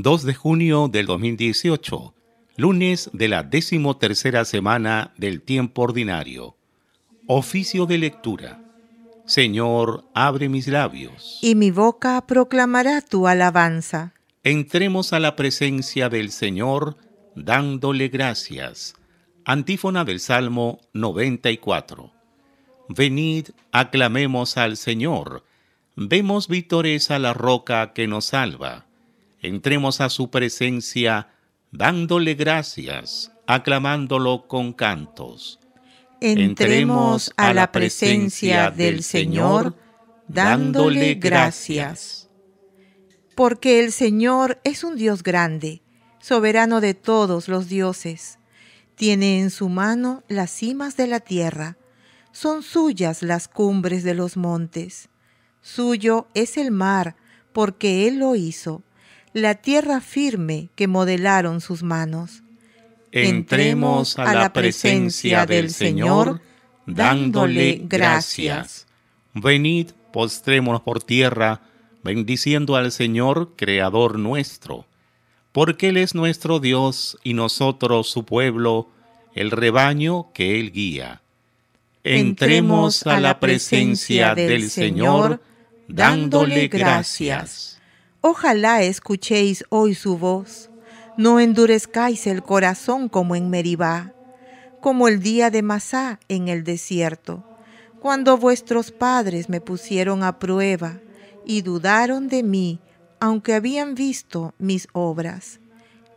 2 de junio del 2018, lunes de la decimotercera semana del tiempo ordinario. Oficio de lectura. Señor, abre mis labios. Y mi boca proclamará tu alabanza. Entremos a la presencia del Señor dándole gracias. Antífona del Salmo 94. Venid, aclamemos al Señor. Vemos vítores a la roca que nos salva entremos a su presencia dándole gracias, aclamándolo con cantos. Entremos a la presencia del Señor dándole gracias. Porque el Señor es un Dios grande, soberano de todos los dioses. Tiene en su mano las cimas de la tierra. Son suyas las cumbres de los montes. Suyo es el mar, porque Él lo hizo la tierra firme que modelaron sus manos. Entremos a la presencia del Señor dándole gracias. Venid, postrémonos por tierra, bendiciendo al Señor, Creador nuestro, porque Él es nuestro Dios y nosotros su pueblo, el rebaño que Él guía. Entremos a la presencia del Señor dándole gracias. Ojalá escuchéis hoy su voz, no endurezcáis el corazón como en Meribá, como el día de Masá en el desierto, cuando vuestros padres me pusieron a prueba y dudaron de mí, aunque habían visto mis obras.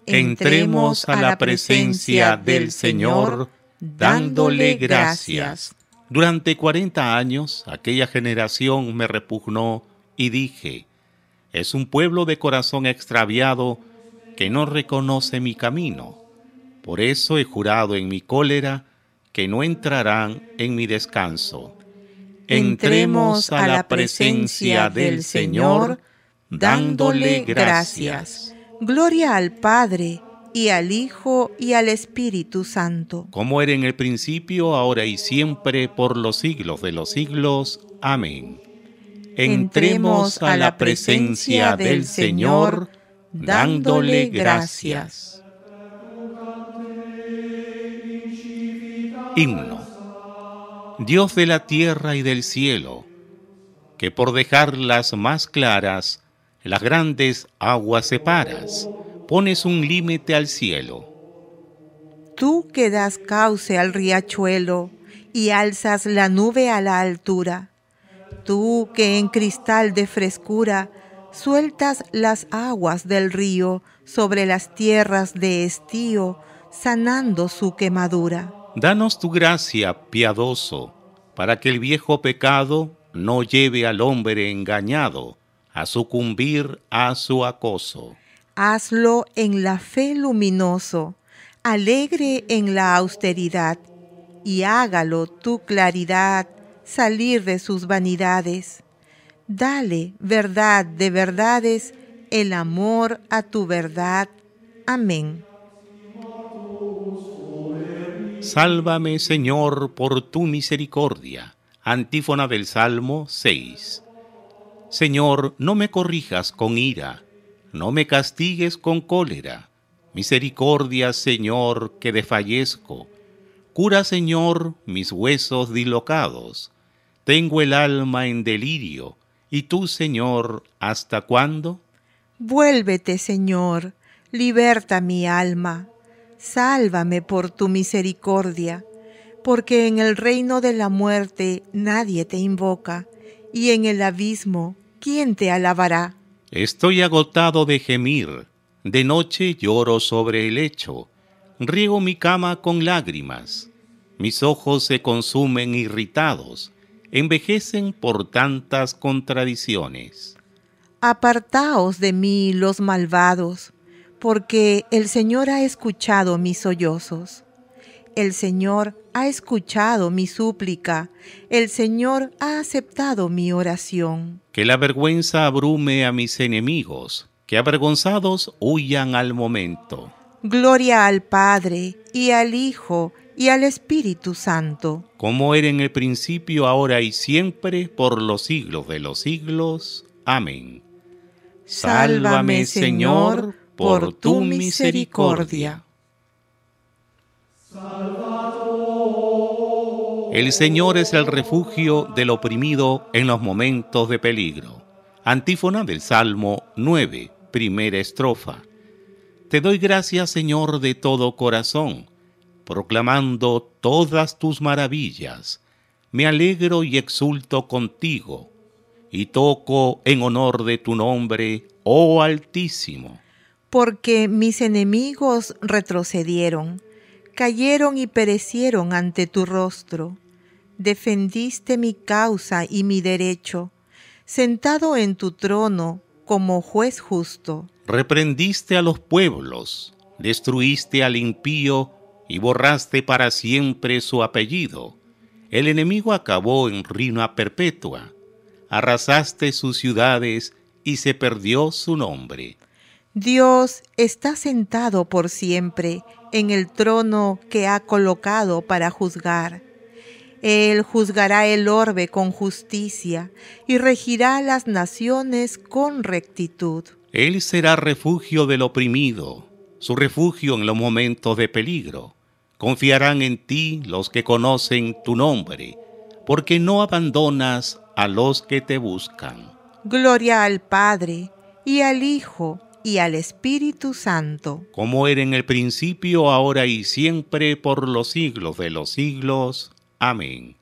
Entremos a la presencia del Señor dándole gracias. Durante cuarenta años aquella generación me repugnó y dije, es un pueblo de corazón extraviado que no reconoce mi camino. Por eso he jurado en mi cólera que no entrarán en mi descanso. Entremos a la presencia del Señor dándole gracias. Gloria al Padre y al Hijo y al Espíritu Santo. Como era en el principio, ahora y siempre, por los siglos de los siglos. Amén entremos a la presencia del Señor dándole gracias. Himno. Dios de la tierra y del cielo, que por dejarlas más claras, las grandes aguas separas, pones un límite al cielo. Tú que das cauce al riachuelo y alzas la nube a la altura Tú que en cristal de frescura sueltas las aguas del río sobre las tierras de estío, sanando su quemadura. Danos tu gracia, piadoso, para que el viejo pecado no lleve al hombre engañado a sucumbir a su acoso. Hazlo en la fe luminoso, alegre en la austeridad, y hágalo tu claridad salir de sus vanidades. Dale verdad de verdades, el amor a tu verdad. Amén. Sálvame, Señor, por tu misericordia. Antífona del Salmo 6. Señor, no me corrijas con ira, no me castigues con cólera. Misericordia, Señor, que desfallezco. Cura, Señor, mis huesos dilocados. Tengo el alma en delirio. ¿Y tú, Señor, hasta cuándo? Vuélvete, Señor, liberta mi alma. Sálvame por tu misericordia, porque en el reino de la muerte nadie te invoca, y en el abismo, ¿quién te alabará? Estoy agotado de gemir. De noche lloro sobre el lecho. Riego mi cama con lágrimas. Mis ojos se consumen irritados, envejecen por tantas contradicciones. Apartaos de mí los malvados, porque el Señor ha escuchado mis sollozos. El Señor ha escuchado mi súplica, el Señor ha aceptado mi oración. Que la vergüenza abrume a mis enemigos, que avergonzados huyan al momento. Gloria al Padre y al Hijo y al Espíritu Santo. Como era en el principio, ahora y siempre, por los siglos de los siglos. Amén. Sálvame, Señor, por tu misericordia. El Señor es el refugio del oprimido en los momentos de peligro. Antífona del Salmo 9, primera estrofa. Te doy gracias, Señor, de todo corazón proclamando todas tus maravillas. Me alegro y exulto contigo, y toco en honor de tu nombre, oh Altísimo. Porque mis enemigos retrocedieron, cayeron y perecieron ante tu rostro. Defendiste mi causa y mi derecho, sentado en tu trono como juez justo. Reprendiste a los pueblos, destruiste al impío y borraste para siempre su apellido. El enemigo acabó en ruina perpetua. Arrasaste sus ciudades y se perdió su nombre. Dios está sentado por siempre en el trono que ha colocado para juzgar. Él juzgará el orbe con justicia y regirá las naciones con rectitud. Él será refugio del oprimido, su refugio en los momentos de peligro Confiarán en ti los que conocen tu nombre, porque no abandonas a los que te buscan. Gloria al Padre, y al Hijo, y al Espíritu Santo. Como era en el principio, ahora y siempre, por los siglos de los siglos. Amén.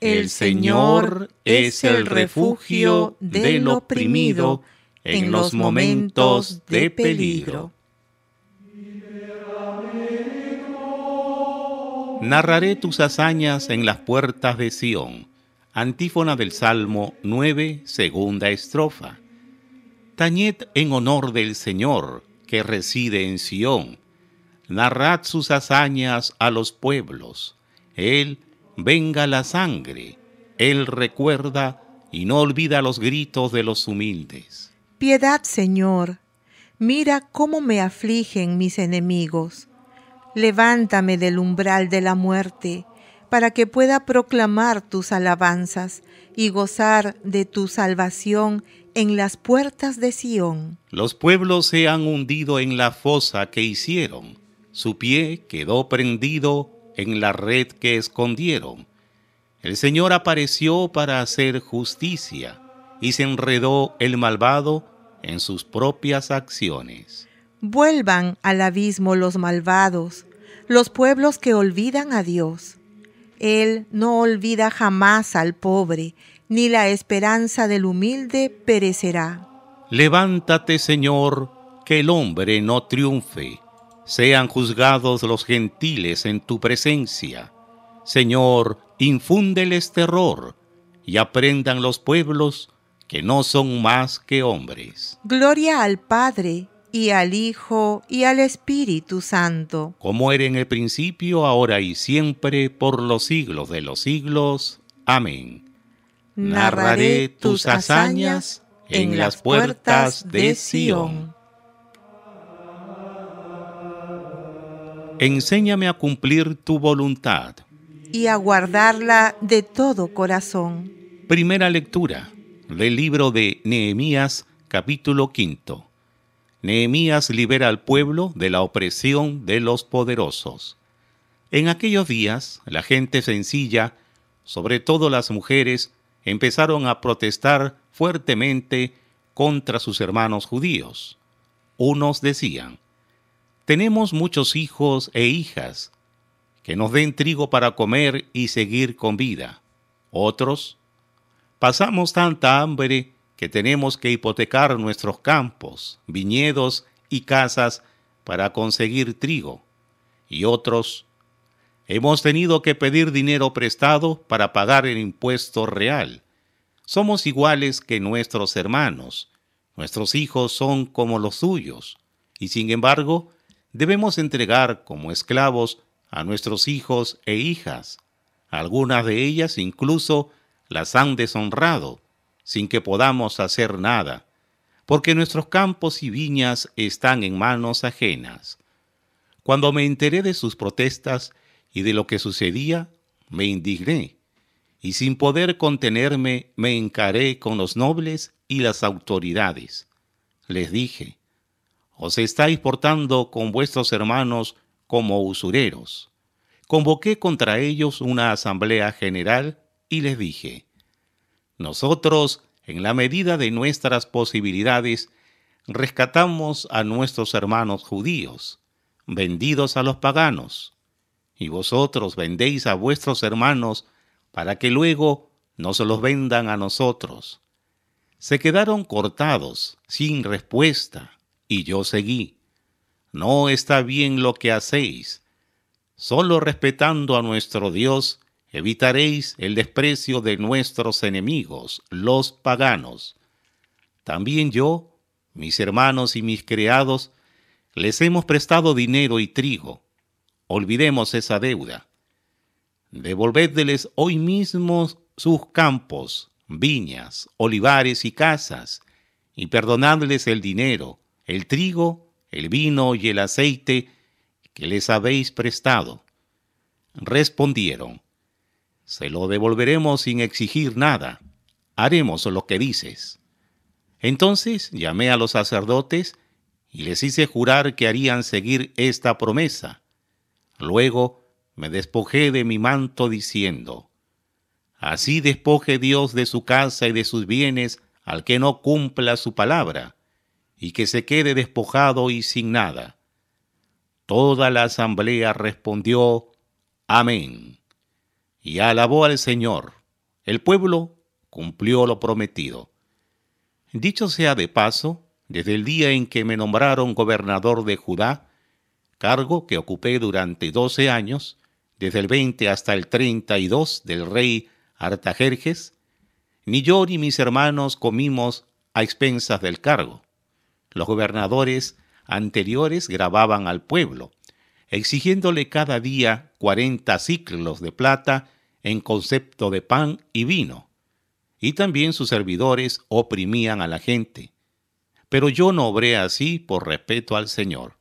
El Señor es el refugio del oprimido en los momentos de peligro. Narraré tus hazañas en las puertas de Sión. Antífona del Salmo 9, segunda estrofa. Tañed en honor del Señor que reside en Sión. Narrad sus hazañas a los pueblos. Él venga la sangre. Él recuerda y no olvida los gritos de los humildes. Piedad, Señor. Mira cómo me afligen mis enemigos levántame del umbral de la muerte, para que pueda proclamar tus alabanzas y gozar de tu salvación en las puertas de Sión. Los pueblos se han hundido en la fosa que hicieron, su pie quedó prendido en la red que escondieron. El Señor apareció para hacer justicia y se enredó el malvado en sus propias acciones. Vuelvan al abismo los malvados los pueblos que olvidan a Dios. Él no olvida jamás al pobre, ni la esperanza del humilde perecerá. Levántate, Señor, que el hombre no triunfe. Sean juzgados los gentiles en tu presencia. Señor, infúndeles terror y aprendan los pueblos que no son más que hombres. Gloria al Padre y al Hijo, y al Espíritu Santo. Como era en el principio, ahora y siempre, por los siglos de los siglos. Amén. Narraré tus hazañas en las puertas de Sión. Enséñame a cumplir tu voluntad. Y a guardarla de todo corazón. Primera lectura del libro de Nehemías, capítulo quinto. Nehemías libera al pueblo de la opresión de los poderosos. En aquellos días, la gente sencilla, sobre todo las mujeres, empezaron a protestar fuertemente contra sus hermanos judíos. Unos decían, tenemos muchos hijos e hijas, que nos den trigo para comer y seguir con vida. Otros, pasamos tanta hambre que tenemos que hipotecar nuestros campos, viñedos y casas para conseguir trigo, y otros, hemos tenido que pedir dinero prestado para pagar el impuesto real. Somos iguales que nuestros hermanos, nuestros hijos son como los suyos, y sin embargo, debemos entregar como esclavos a nuestros hijos e hijas. Algunas de ellas incluso las han deshonrado sin que podamos hacer nada, porque nuestros campos y viñas están en manos ajenas. Cuando me enteré de sus protestas y de lo que sucedía, me indigné, y sin poder contenerme me encaré con los nobles y las autoridades. Les dije, os estáis portando con vuestros hermanos como usureros. Convoqué contra ellos una asamblea general y les dije, nosotros, en la medida de nuestras posibilidades, rescatamos a nuestros hermanos judíos, vendidos a los paganos, y vosotros vendéis a vuestros hermanos para que luego no se los vendan a nosotros. Se quedaron cortados, sin respuesta, y yo seguí. No está bien lo que hacéis. Solo respetando a nuestro Dios, evitaréis el desprecio de nuestros enemigos, los paganos. También yo, mis hermanos y mis criados, les hemos prestado dinero y trigo. Olvidemos esa deuda. Devolvedles hoy mismo sus campos, viñas, olivares y casas, y perdonadles el dinero, el trigo, el vino y el aceite que les habéis prestado. Respondieron, se lo devolveremos sin exigir nada. Haremos lo que dices. Entonces llamé a los sacerdotes y les hice jurar que harían seguir esta promesa. Luego me despojé de mi manto diciendo, Así despoje Dios de su casa y de sus bienes al que no cumpla su palabra, y que se quede despojado y sin nada. Toda la asamblea respondió, Amén y alabó al Señor. El pueblo cumplió lo prometido. Dicho sea de paso, desde el día en que me nombraron gobernador de Judá, cargo que ocupé durante doce años, desde el veinte hasta el treinta y dos del rey Artajerjes, ni yo ni mis hermanos comimos a expensas del cargo. Los gobernadores anteriores grababan al pueblo, exigiéndole cada día cuarenta ciclos de plata en concepto de pan y vino, y también sus servidores oprimían a la gente. Pero yo no obré así por respeto al Señor.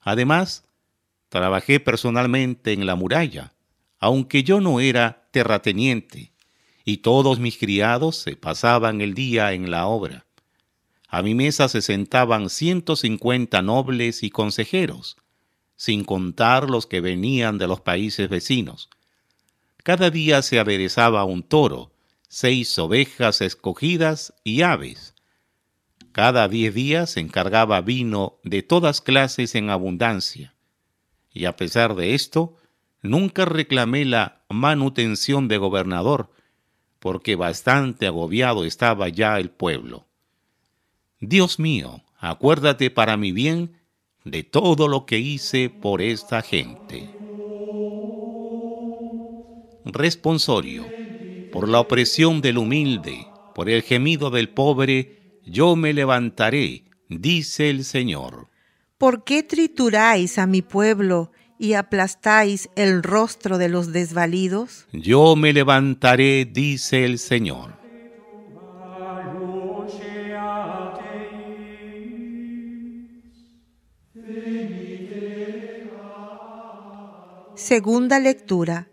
Además, trabajé personalmente en la muralla, aunque yo no era terrateniente, y todos mis criados se pasaban el día en la obra. A mi mesa se sentaban 150 nobles y consejeros, sin contar los que venían de los países vecinos. Cada día se aderezaba un toro, seis ovejas escogidas y aves. Cada diez días se encargaba vino de todas clases en abundancia. Y a pesar de esto, nunca reclamé la manutención de gobernador, porque bastante agobiado estaba ya el pueblo. Dios mío, acuérdate para mi bien de todo lo que hice por esta gente responsorio. Por la opresión del humilde, por el gemido del pobre, yo me levantaré, dice el Señor. ¿Por qué trituráis a mi pueblo y aplastáis el rostro de los desvalidos? Yo me levantaré, dice el Señor. Segunda lectura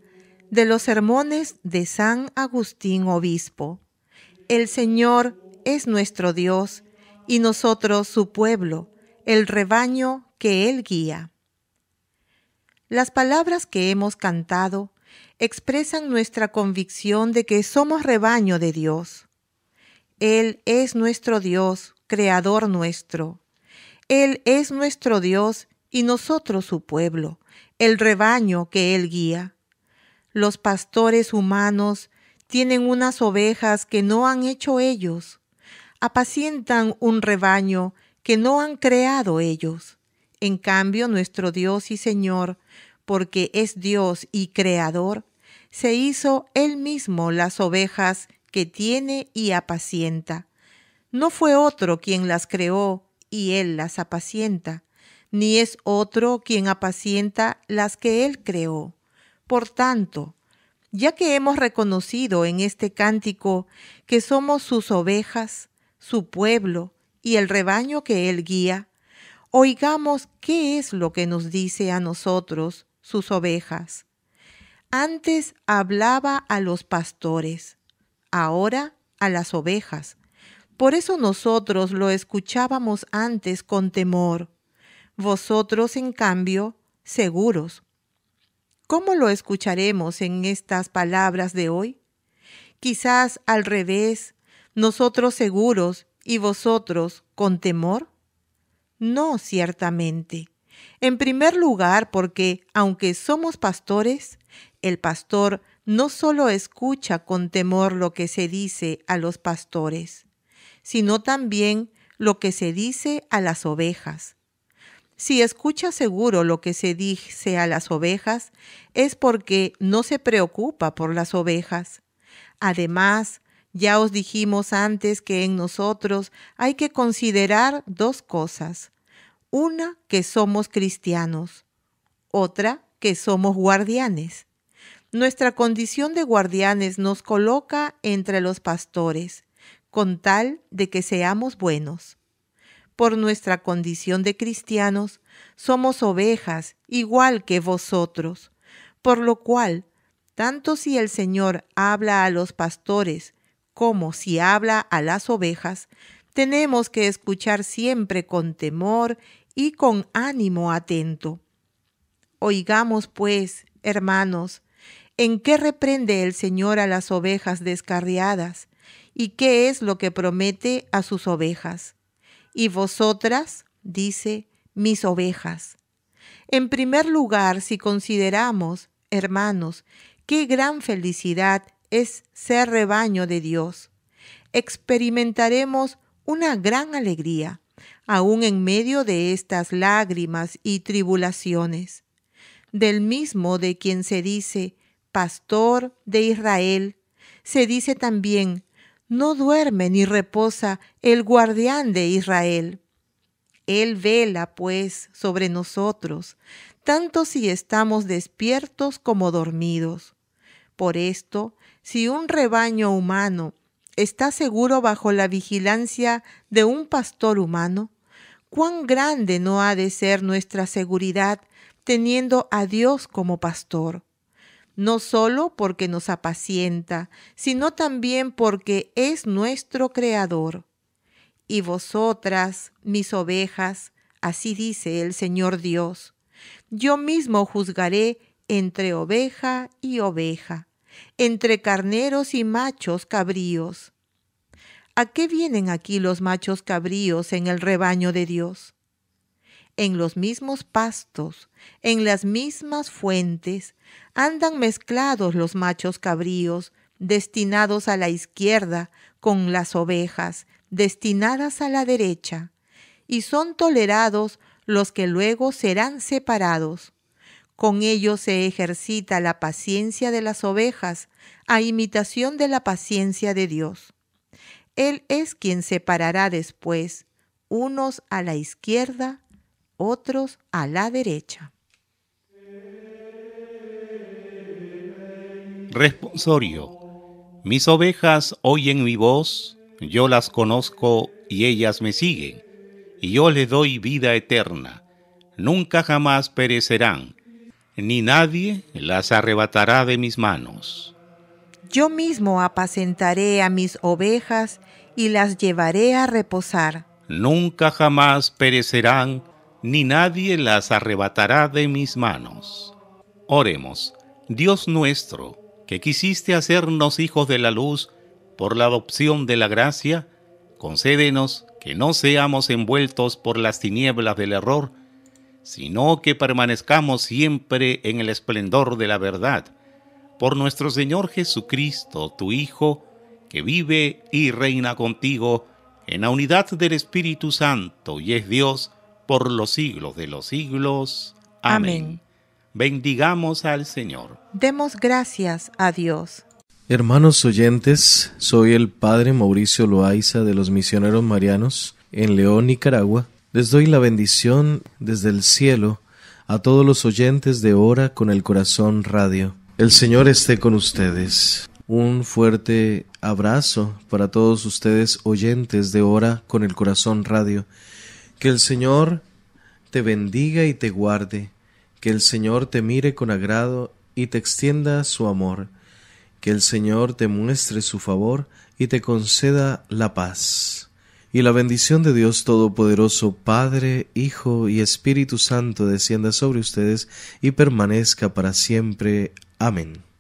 de los sermones de San Agustín Obispo. El Señor es nuestro Dios y nosotros su pueblo, el rebaño que Él guía. Las palabras que hemos cantado expresan nuestra convicción de que somos rebaño de Dios. Él es nuestro Dios, creador nuestro. Él es nuestro Dios y nosotros su pueblo, el rebaño que Él guía. Los pastores humanos tienen unas ovejas que no han hecho ellos. Apacientan un rebaño que no han creado ellos. En cambio, nuestro Dios y Señor, porque es Dios y Creador, se hizo Él mismo las ovejas que tiene y apacienta. No fue otro quien las creó y Él las apacienta, ni es otro quien apacienta las que Él creó. Por tanto, ya que hemos reconocido en este cántico que somos sus ovejas, su pueblo y el rebaño que él guía, oigamos qué es lo que nos dice a nosotros, sus ovejas. Antes hablaba a los pastores, ahora a las ovejas. Por eso nosotros lo escuchábamos antes con temor. Vosotros, en cambio, seguros, ¿Cómo lo escucharemos en estas palabras de hoy? Quizás al revés, nosotros seguros y vosotros con temor. No, ciertamente. En primer lugar, porque aunque somos pastores, el pastor no solo escucha con temor lo que se dice a los pastores, sino también lo que se dice a las ovejas, si escucha seguro lo que se dice a las ovejas, es porque no se preocupa por las ovejas. Además, ya os dijimos antes que en nosotros hay que considerar dos cosas. Una, que somos cristianos. Otra, que somos guardianes. Nuestra condición de guardianes nos coloca entre los pastores, con tal de que seamos buenos por nuestra condición de cristianos, somos ovejas igual que vosotros, por lo cual, tanto si el Señor habla a los pastores como si habla a las ovejas, tenemos que escuchar siempre con temor y con ánimo atento. Oigamos, pues, hermanos, en qué reprende el Señor a las ovejas descarriadas y qué es lo que promete a sus ovejas y vosotras, dice, mis ovejas. En primer lugar, si consideramos, hermanos, qué gran felicidad es ser rebaño de Dios, experimentaremos una gran alegría, aun en medio de estas lágrimas y tribulaciones. Del mismo de quien se dice, pastor de Israel, se dice también, no duerme ni reposa el guardián de Israel. Él vela, pues, sobre nosotros, tanto si estamos despiertos como dormidos. Por esto, si un rebaño humano está seguro bajo la vigilancia de un pastor humano, cuán grande no ha de ser nuestra seguridad teniendo a Dios como pastor no solo porque nos apacienta, sino también porque es nuestro Creador. Y vosotras, mis ovejas, así dice el Señor Dios, yo mismo juzgaré entre oveja y oveja, entre carneros y machos cabríos. ¿A qué vienen aquí los machos cabríos en el rebaño de Dios? en los mismos pastos, en las mismas fuentes, andan mezclados los machos cabríos, destinados a la izquierda, con las ovejas, destinadas a la derecha, y son tolerados los que luego serán separados. Con ellos se ejercita la paciencia de las ovejas, a imitación de la paciencia de Dios. Él es quien separará después, unos a la izquierda otros a la derecha. Responsorio. Mis ovejas oyen mi voz, yo las conozco y ellas me siguen, y yo les doy vida eterna. Nunca jamás perecerán, ni nadie las arrebatará de mis manos. Yo mismo apacentaré a mis ovejas y las llevaré a reposar. Nunca jamás perecerán, ni nadie las arrebatará de mis manos. Oremos, Dios nuestro, que quisiste hacernos hijos de la luz por la adopción de la gracia, concédenos que no seamos envueltos por las tinieblas del error, sino que permanezcamos siempre en el esplendor de la verdad, por nuestro Señor Jesucristo, tu Hijo, que vive y reina contigo en la unidad del Espíritu Santo y es Dios por los siglos de los siglos. Amén. Bendigamos al Señor. Demos gracias a Dios. Hermanos oyentes, soy el Padre Mauricio Loaiza de los Misioneros Marianos en León, Nicaragua. Les doy la bendición desde el cielo a todos los oyentes de Hora con el Corazón Radio. El Señor esté con ustedes. Un fuerte abrazo para todos ustedes oyentes de Hora con el Corazón Radio que el Señor te bendiga y te guarde, que el Señor te mire con agrado y te extienda su amor, que el Señor te muestre su favor y te conceda la paz. Y la bendición de Dios Todopoderoso, Padre, Hijo y Espíritu Santo descienda sobre ustedes y permanezca para siempre. Amén.